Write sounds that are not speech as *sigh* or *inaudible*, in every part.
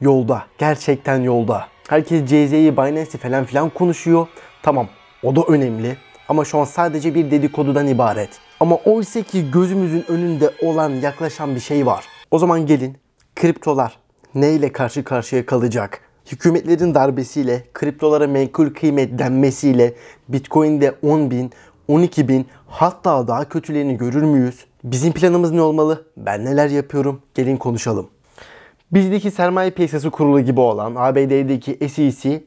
Yolda. Gerçekten yolda. Herkes CZ'yi, Binance'i falan filan konuşuyor. Tamam o da önemli. Ama şu an sadece bir dedikodudan ibaret. Ama oysa ki gözümüzün önünde olan yaklaşan bir şey var. O zaman gelin kriptolar neyle karşı karşıya kalacak? Hükümetlerin darbesiyle, kriptolara menkul kıymet denmesiyle Bitcoin'de 10 bin, 12 bin hatta daha kötülerini görür müyüz? Bizim planımız ne olmalı? Ben neler yapıyorum? Gelin konuşalım. Bizdeki sermaye piyasası kurulu gibi olan ABD'deki SEC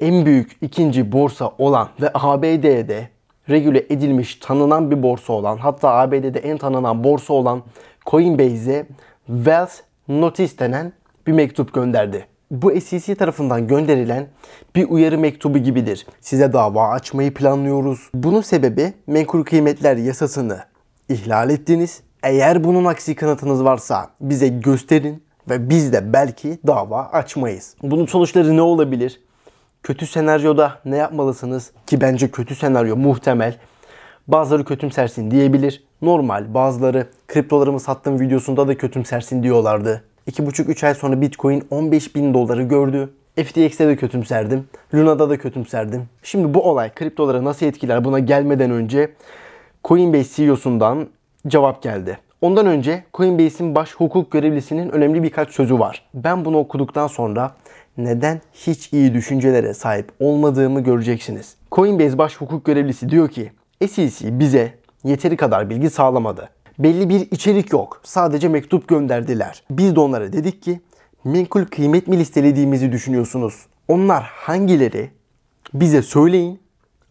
en büyük ikinci borsa olan ve ABD'de regüle edilmiş tanınan bir borsa olan hatta ABD'de en tanınan borsa olan Coinbase'e Wells Notice denen bir mektup gönderdi. Bu SEC tarafından gönderilen bir uyarı mektubu gibidir. Size dava açmayı planlıyoruz. Bunun sebebi menkul kıymetler yasasını ihlal ettiniz. Eğer bunun aksi kanıtınız varsa bize gösterin ve biz de belki dava açmayız. Bunun sonuçları ne olabilir? Kötü senaryoda ne yapmalısınız? Ki bence kötü senaryo muhtemel. Bazıları kötümsersin diyebilir. Normal bazıları kriptolarımı sattığım videosunda da kötümsersin diyorlardı. 2,5-3 ay sonra Bitcoin 15 bin doları gördü. FTX'te de kötümserdim. Luna'da da kötümserdim. Şimdi bu olay kriptoları nasıl etkiler buna gelmeden önce Coinbase CEO'sundan cevap geldi. Ondan önce Coinbase'in baş hukuk görevlisinin önemli birkaç sözü var. Ben bunu okuduktan sonra neden hiç iyi düşüncelere sahip olmadığımı göreceksiniz. Coinbase baş hukuk görevlisi diyor ki SEC bize yeteri kadar bilgi sağlamadı. Belli bir içerik yok. Sadece mektup gönderdiler. Biz de onlara dedik ki menkul kıymet mi listelediğimizi düşünüyorsunuz? Onlar hangileri bize söyleyin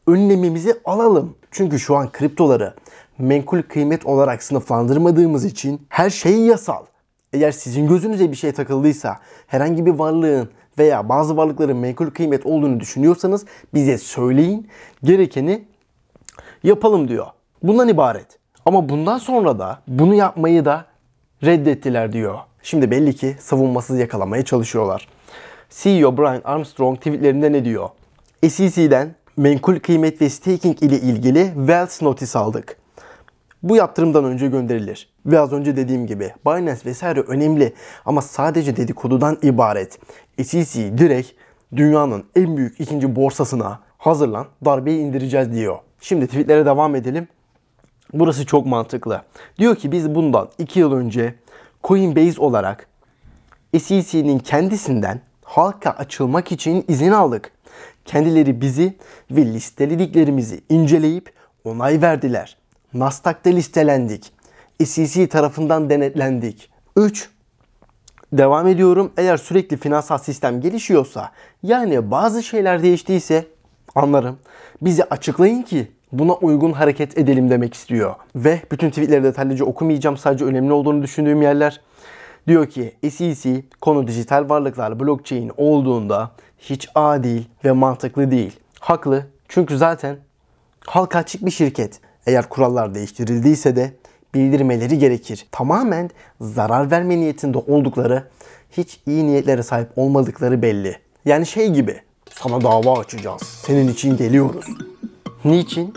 önlemimizi alalım. Çünkü şu an kriptoları menkul kıymet olarak sınıflandırmadığımız için her şey yasal. Eğer sizin gözünüze bir şey takıldıysa, herhangi bir varlığın veya bazı varlıkların menkul kıymet olduğunu düşünüyorsanız bize söyleyin, gerekeni yapalım diyor. Bundan ibaret. Ama bundan sonra da bunu yapmayı da reddettiler diyor. Şimdi belli ki savunmasız yakalamaya çalışıyorlar. CEO Brian Armstrong tweetlerinde ne diyor? SEC'den menkul kıymet ve staking ile ilgili Wells notis aldık bu yaptırımdan önce gönderilir. Ve az önce dediğim gibi Binance vesaire önemli ama sadece dedikodudan ibaret. SEC direkt dünyanın en büyük ikinci borsasına hazırlan darbeyi indireceğiz diyor. Şimdi tweetlere devam edelim. Burası çok mantıklı. Diyor ki biz bundan 2 yıl önce Coinbase olarak SEC'nin kendisinden halka açılmak için izin aldık. Kendileri bizi ve listelediklerimizi inceleyip onay verdiler. Nasdaq'ta listelendik. SEC tarafından denetlendik. 3. Devam ediyorum. Eğer sürekli finansal sistem gelişiyorsa yani bazı şeyler değiştiyse anlarım. Bizi açıklayın ki buna uygun hareket edelim demek istiyor. Ve bütün tweetleri detaylıca okumayacağım. Sadece önemli olduğunu düşündüğüm yerler. Diyor ki SEC konu dijital varlıklar blockchain olduğunda hiç adil ve mantıklı değil. Haklı çünkü zaten halka açık bir şirket. Eğer kurallar değiştirildiyse de bildirmeleri gerekir. Tamamen zarar verme niyetinde oldukları, hiç iyi niyetlere sahip olmadıkları belli. Yani şey gibi, sana dava açacağız, senin için geliyoruz. Niçin?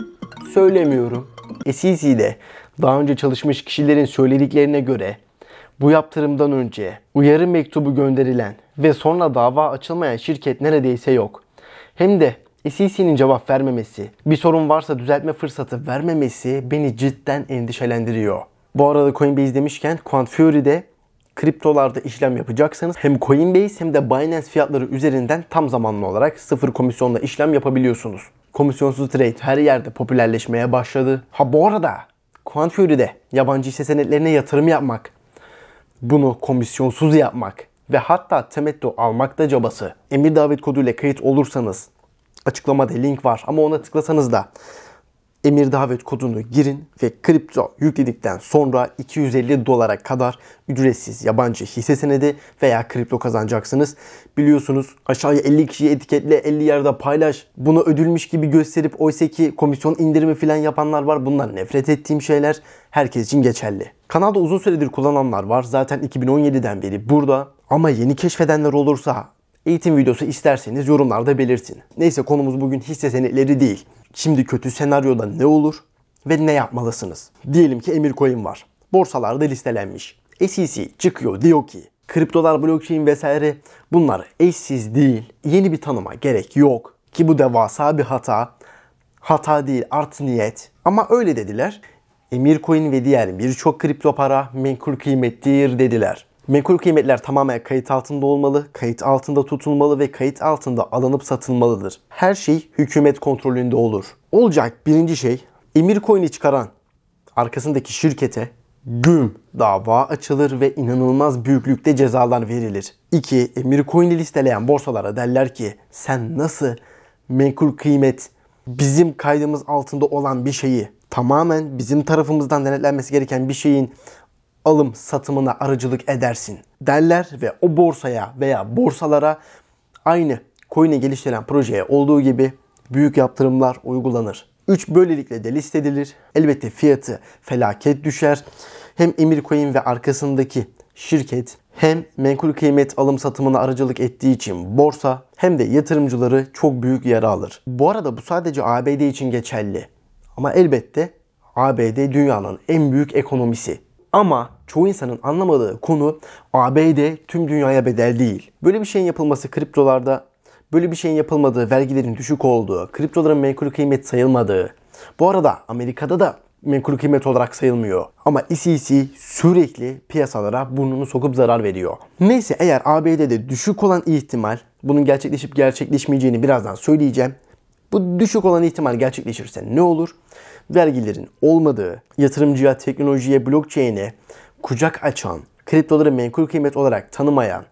Söylemiyorum. Essisi'de daha önce çalışmış kişilerin söylediklerine göre bu yaptırımdan önce uyarı mektubu gönderilen ve sonra dava açılmayan şirket neredeyse yok. Hem de Sisi'nin e cevap vermemesi, bir sorun varsa düzeltme fırsatı vermemesi beni cidden endişelendiriyor. Bu arada Coinbase demişken Quant Fury'de kriptolarda işlem yapacaksanız hem Coinbase hem de Binance fiyatları üzerinden tam zamanlı olarak sıfır komisyonla işlem yapabiliyorsunuz. Komisyonsuz trade her yerde popülerleşmeye başladı. Ha bu arada Quant Fury'de yabancı hisse senetlerine yatırım yapmak, bunu komisyonsuz yapmak ve hatta temetto almak da cabası. Emir davet koduyla kayıt olursanız açıklamada link var ama ona tıklasanız da emir davet kodunu girin ve kripto yükledikten sonra 250 dolara kadar ücretsiz yabancı hisse senedi veya kripto kazanacaksınız. Biliyorsunuz aşağıya 50 kişiyi etiketle 50 yerde paylaş. Bunu ödülmüş gibi gösterip oysa ki komisyon indirimi falan yapanlar var. Bunlar nefret ettiğim şeyler. Herkes için geçerli. Kanalda uzun süredir kullananlar var. Zaten 2017'den beri burada. Ama yeni keşfedenler olursa eğitim videosu isterseniz yorumlarda belirtin. Neyse konumuz bugün hisse senetleri değil. Şimdi kötü senaryoda ne olur ve ne yapmalısınız? Diyelim ki Emircoin var. Borsalarda listelenmiş. SEC çıkıyor diyor ki kriptolar, blockchain vesaire bunlar eşsiz değil. Yeni bir tanıma gerek yok ki bu devasa bir hata. Hata değil art niyet ama öyle dediler. Emircoin ve diğer birçok kripto para menkul kıymettir dediler. Menkul kıymetler tamamen kayıt altında olmalı, kayıt altında tutulmalı ve kayıt altında alınıp satılmalıdır. Her şey hükümet kontrolünde olur. Olacak birinci şey emir coin'i çıkaran arkasındaki şirkete güm dava açılır ve inanılmaz büyüklükte cezalar verilir. 2. Emir coin'i listeleyen borsalara derler ki sen nasıl menkul kıymet bizim kaydımız altında olan bir şeyi tamamen bizim tarafımızdan denetlenmesi gereken bir şeyin alım satımına aracılık edersin derler ve o borsaya veya borsalara aynı coin'e geliştiren projeye olduğu gibi büyük yaptırımlar uygulanır. 3 böylelikle de listedilir. Elbette fiyatı felaket düşer. Hem Emir Coin ve arkasındaki şirket hem menkul kıymet alım satımına aracılık ettiği için borsa hem de yatırımcıları çok büyük yara alır. Bu arada bu sadece ABD için geçerli. Ama elbette ABD dünyanın en büyük ekonomisi. Ama çoğu insanın anlamadığı konu ABD tüm dünyaya bedel değil. Böyle bir şeyin yapılması kriptolarda böyle bir şeyin yapılmadığı, vergilerin düşük olduğu, kriptoların menkul kıymet sayılmadığı. Bu arada Amerika'da da menkul kıymet olarak sayılmıyor. Ama SEC sürekli piyasalara burnunu sokup zarar veriyor. Neyse eğer ABD'de düşük olan ihtimal, bunun gerçekleşip gerçekleşmeyeceğini birazdan söyleyeceğim. Bu düşük olan ihtimal gerçekleşirse ne olur? Vergilerin olmadığı, yatırımcıya, teknolojiye, blockchain'e, kucak açan, kriptoları menkul kıymet olarak tanımayan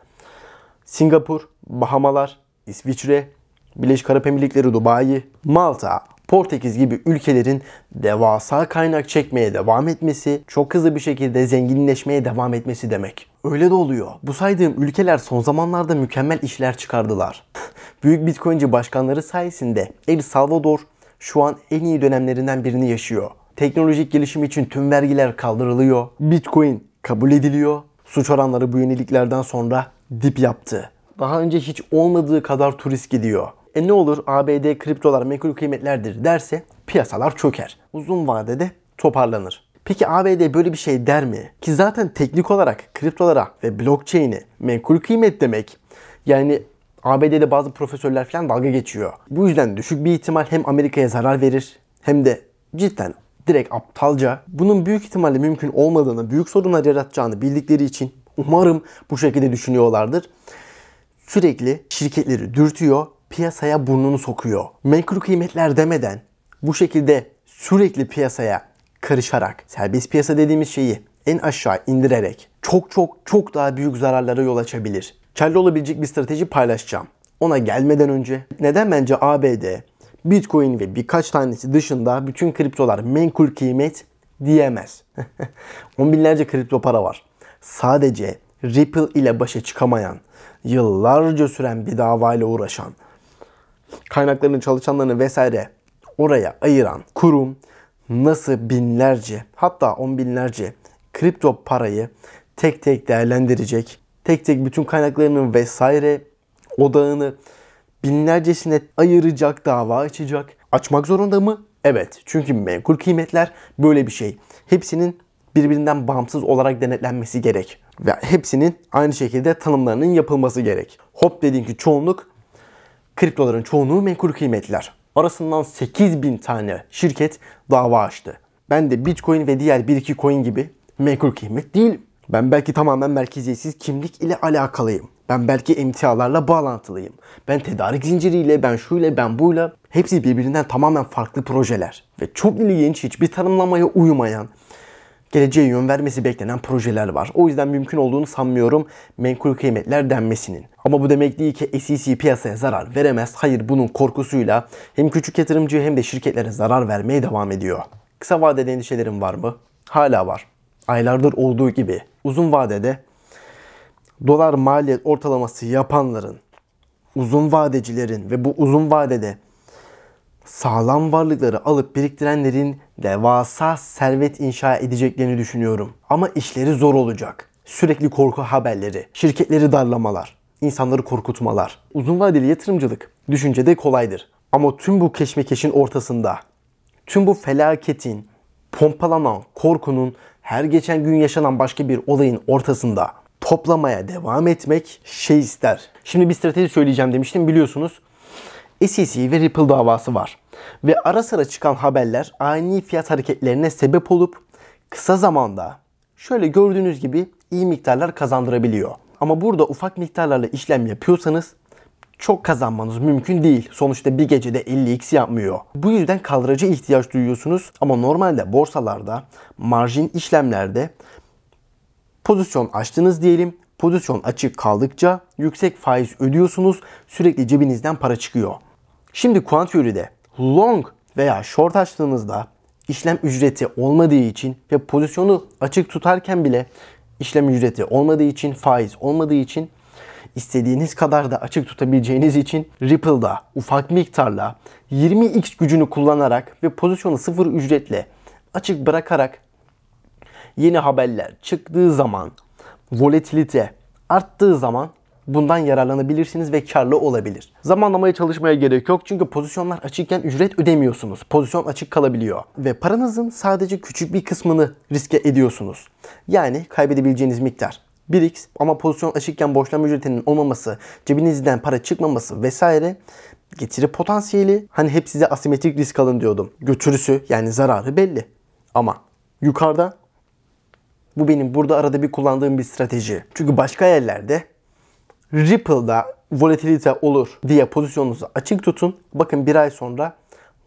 Singapur, Bahamalar, İsviçre, Birleşik Arap Emirlikleri, Dubai, Malta, Portekiz gibi ülkelerin devasa kaynak çekmeye devam etmesi, çok hızlı bir şekilde zenginleşmeye devam etmesi demek. Öyle de oluyor. Bu saydığım ülkeler son zamanlarda mükemmel işler çıkardılar. *laughs* Büyük Bitcoinci başkanları sayesinde El Salvador şu an en iyi dönemlerinden birini yaşıyor teknolojik gelişim için tüm vergiler kaldırılıyor. Bitcoin kabul ediliyor. Suç oranları bu yeniliklerden sonra dip yaptı. Daha önce hiç olmadığı kadar turist gidiyor. E ne olur ABD kriptolar menkul kıymetlerdir derse piyasalar çöker. Uzun vadede toparlanır. Peki ABD böyle bir şey der mi? Ki zaten teknik olarak kriptolara ve blockchain'i menkul kıymet demek. Yani ABD'de bazı profesörler falan dalga geçiyor. Bu yüzden düşük bir ihtimal hem Amerika'ya zarar verir hem de cidden direkt aptalca bunun büyük ihtimalle mümkün olmadığını, büyük sorunlar yaratacağını bildikleri için umarım bu şekilde düşünüyorlardır. Sürekli şirketleri dürtüyor, piyasaya burnunu sokuyor. Menkul kıymetler demeden bu şekilde sürekli piyasaya karışarak serbest piyasa dediğimiz şeyi en aşağı indirerek çok çok çok daha büyük zararlara yol açabilir. Çelli olabilecek bir strateji paylaşacağım. Ona gelmeden önce neden bence ABD Bitcoin ve birkaç tanesi dışında bütün kriptolar menkul kıymet diyemez. *laughs* On binlerce kripto para var. Sadece Ripple ile başa çıkamayan, yıllarca süren bir davayla uğraşan, kaynaklarını çalışanlarını vesaire oraya ayıran kurum nasıl binlerce hatta on binlerce kripto parayı tek tek değerlendirecek, tek tek bütün kaynaklarının vesaire odağını binlercesine ayıracak, dava açacak. Açmak zorunda mı? Evet. Çünkü menkul kıymetler böyle bir şey. Hepsinin birbirinden bağımsız olarak denetlenmesi gerek. Ve hepsinin aynı şekilde tanımlarının yapılması gerek. Hop dediğin ki çoğunluk, kriptoların çoğunluğu menkul kıymetler. Arasından 8000 tane şirket dava açtı. Ben de Bitcoin ve diğer 1-2 coin gibi menkul kıymet değil. Ben belki tamamen merkeziyetsiz kimlik ile alakalıyım. Ben belki emtialarla bağlantılıyım. Ben tedarik zinciriyle, ben şuyla, ben buyla. Hepsi birbirinden tamamen farklı projeler. Ve çok ilginç, hiçbir tanımlamaya uymayan, geleceğe yön vermesi beklenen projeler var. O yüzden mümkün olduğunu sanmıyorum menkul kıymetler denmesinin. Ama bu demek değil ki SEC piyasaya zarar veremez. Hayır bunun korkusuyla hem küçük yatırımcı hem de şirketlere zarar vermeye devam ediyor. Kısa vadede endişelerim var mı? Hala var. Aylardır olduğu gibi. Uzun vadede dolar maliyet ortalaması yapanların, uzun vadecilerin ve bu uzun vadede sağlam varlıkları alıp biriktirenlerin devasa servet inşa edeceklerini düşünüyorum. Ama işleri zor olacak. Sürekli korku haberleri, şirketleri darlamalar, insanları korkutmalar. Uzun vadeli yatırımcılık düşüncede kolaydır. Ama tüm bu keşmekeşin ortasında, tüm bu felaketin, pompalanan korkunun, her geçen gün yaşanan başka bir olayın ortasında toplamaya devam etmek şey ister. Şimdi bir strateji söyleyeceğim demiştim biliyorsunuz. SEC ve Ripple davası var. Ve ara sıra çıkan haberler ani fiyat hareketlerine sebep olup kısa zamanda şöyle gördüğünüz gibi iyi miktarlar kazandırabiliyor. Ama burada ufak miktarlarla işlem yapıyorsanız çok kazanmanız mümkün değil. Sonuçta bir gecede 50x yapmıyor. Bu yüzden kaldıraca ihtiyaç duyuyorsunuz ama normalde borsalarda, marjin işlemlerde Pozisyon açtınız diyelim. Pozisyon açık kaldıkça yüksek faiz ödüyorsunuz. Sürekli cebinizden para çıkıyor. Şimdi kuant teoride long veya short açtığınızda işlem ücreti olmadığı için ve pozisyonu açık tutarken bile işlem ücreti olmadığı için, faiz olmadığı için istediğiniz kadar da açık tutabileceğiniz için Ripple'da ufak miktarla 20x gücünü kullanarak ve pozisyonu sıfır ücretle açık bırakarak yeni haberler çıktığı zaman, volatilite arttığı zaman bundan yararlanabilirsiniz ve karlı olabilir. Zamanlamaya çalışmaya gerek yok çünkü pozisyonlar açıkken ücret ödemiyorsunuz. Pozisyon açık kalabiliyor ve paranızın sadece küçük bir kısmını riske ediyorsunuz. Yani kaybedebileceğiniz miktar 1x ama pozisyon açıkken borçlanma ücretinin olmaması, cebinizden para çıkmaması vesaire getiri potansiyeli hani hep size asimetrik risk alın diyordum. Götürüsü yani zararı belli. Ama yukarıda bu benim burada arada bir kullandığım bir strateji. Çünkü başka yerlerde Ripple'da volatilite olur diye pozisyonunuzu açık tutun. Bakın bir ay sonra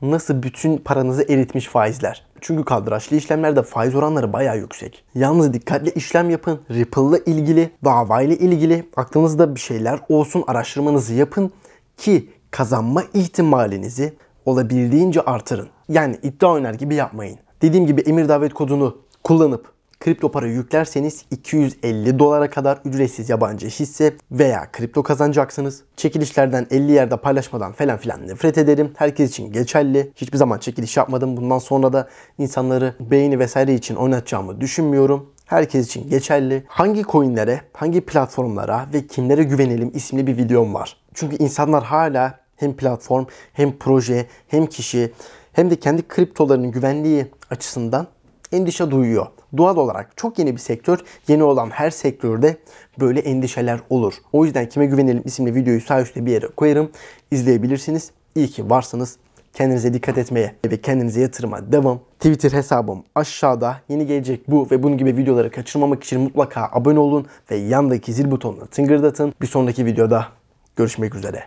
nasıl bütün paranızı eritmiş faizler. Çünkü kaldıraçlı işlemlerde faiz oranları baya yüksek. Yalnız dikkatli işlem yapın. Ripple'la ilgili, davayla ilgili aklınızda bir şeyler olsun araştırmanızı yapın ki kazanma ihtimalinizi olabildiğince artırın. Yani iddia oynar gibi yapmayın. Dediğim gibi emir davet kodunu kullanıp kripto para yüklerseniz 250 dolara kadar ücretsiz yabancı hisse veya kripto kazanacaksınız. Çekilişlerden 50 yerde paylaşmadan falan filan nefret ederim. Herkes için geçerli. Hiçbir zaman çekiliş yapmadım. Bundan sonra da insanları beyni vesaire için oynatacağımı düşünmüyorum herkes için geçerli. Hangi coinlere, hangi platformlara ve kimlere güvenelim isimli bir videom var. Çünkü insanlar hala hem platform, hem proje, hem kişi, hem de kendi kriptolarının güvenliği açısından endişe duyuyor. Doğal olarak çok yeni bir sektör, yeni olan her sektörde böyle endişeler olur. O yüzden Kime Güvenelim isimli videoyu sağ üstte bir yere koyarım. İzleyebilirsiniz. İyi ki varsınız. Kendinize dikkat etmeye ve kendinize yatırıma devam. Twitter hesabım aşağıda. Yeni gelecek bu ve bunun gibi videoları kaçırmamak için mutlaka abone olun ve yandaki zil butonuna tıngırdatın. Bir sonraki videoda görüşmek üzere.